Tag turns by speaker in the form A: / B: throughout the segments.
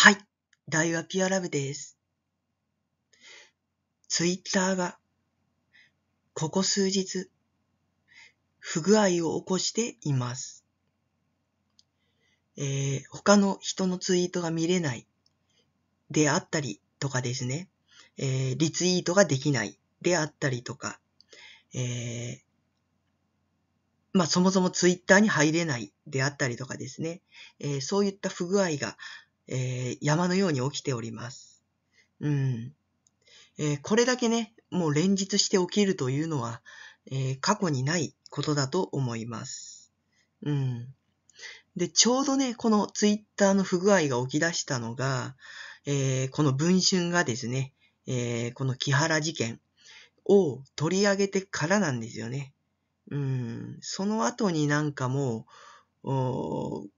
A: はい、イワピアラブです。ツイッターが、ここ数日、不具合を起こしています。えー、他の人のツイートが見れない、であったりとかですね、えー、リツイートができない、であったりとか、えー、まあ、そもそもツイッターに入れないであったりとかですね、えー、そういった不具合がえー、山のように起きております。うん。えー、これだけね、もう連日して起きるというのは、えー、過去にないことだと思います。うん。で、ちょうどね、このツイッターの不具合が起き出したのが、えー、この文春がですね、えー、この木原事件を取り上げてからなんですよね。うん、その後になんかもう、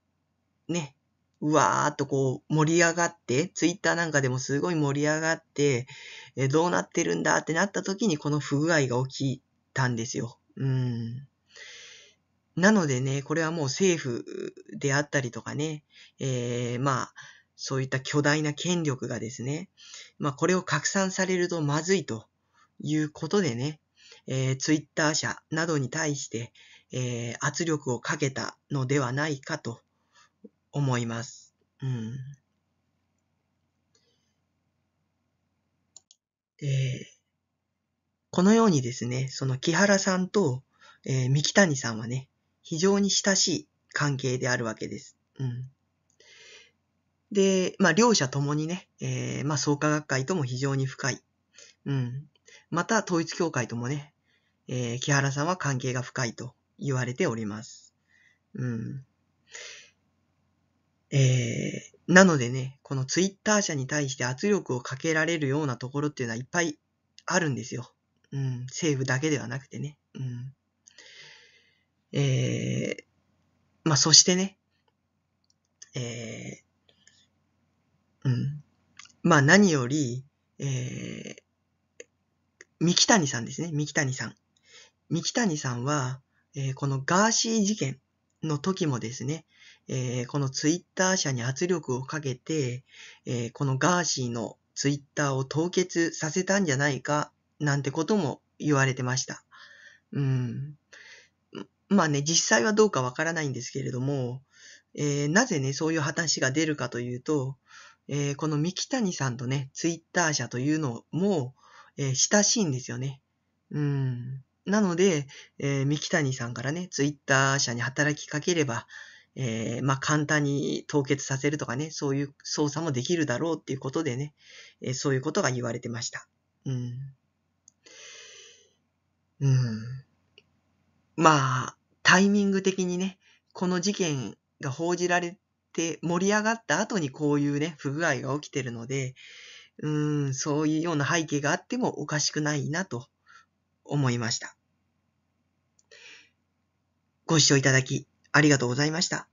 A: ね、うわーっとこう盛り上がって、ツイッターなんかでもすごい盛り上がって、えどうなってるんだってなった時にこの不具合が起きたんですよ。うん。なのでね、これはもう政府であったりとかね、えー、まあ、そういった巨大な権力がですね、まあ、これを拡散されるとまずいということでね、えー、ツイッター社などに対して、えー、圧力をかけたのではないかと思います。うん。で、このようにですね、その木原さんと、えー、三木谷さんはね、非常に親しい関係であるわけです。うん。で、まあ、両者ともにね、えー、まあ、創価学会とも非常に深い。うん。また、統一協会ともね、えー、木原さんは関係が深いと言われております。うん。えー、なのでね、このツイッター社に対して圧力をかけられるようなところっていうのはいっぱいあるんですよ。うん、政府だけではなくてね。うん。えー、まあ、そしてね、えー、うん。まあ、何より、えー、三木谷さんですね、三木谷さん。三木谷さんは、えー、このガーシー事件の時もですね、えー、このツイッター社に圧力をかけて、えー、このガーシーのツイッターを凍結させたんじゃないか、なんてことも言われてました。うん。まあね、実際はどうかわからないんですけれども、えー、なぜね、そういう話が出るかというと、えー、この三木谷さんとね、ツイッター社というのも、えー、親しいんですよね。うん。なので、えー、三木谷さんからね、ツイッター社に働きかければ、えー、まあ、簡単に凍結させるとかね、そういう操作もできるだろうっていうことでね、えー、そういうことが言われてました。うん。うん。まあ、タイミング的にね、この事件が報じられて盛り上がった後にこういうね、不具合が起きてるので、うん、そういうような背景があってもおかしくないなと思いました。ご視聴いただきありがとうございました。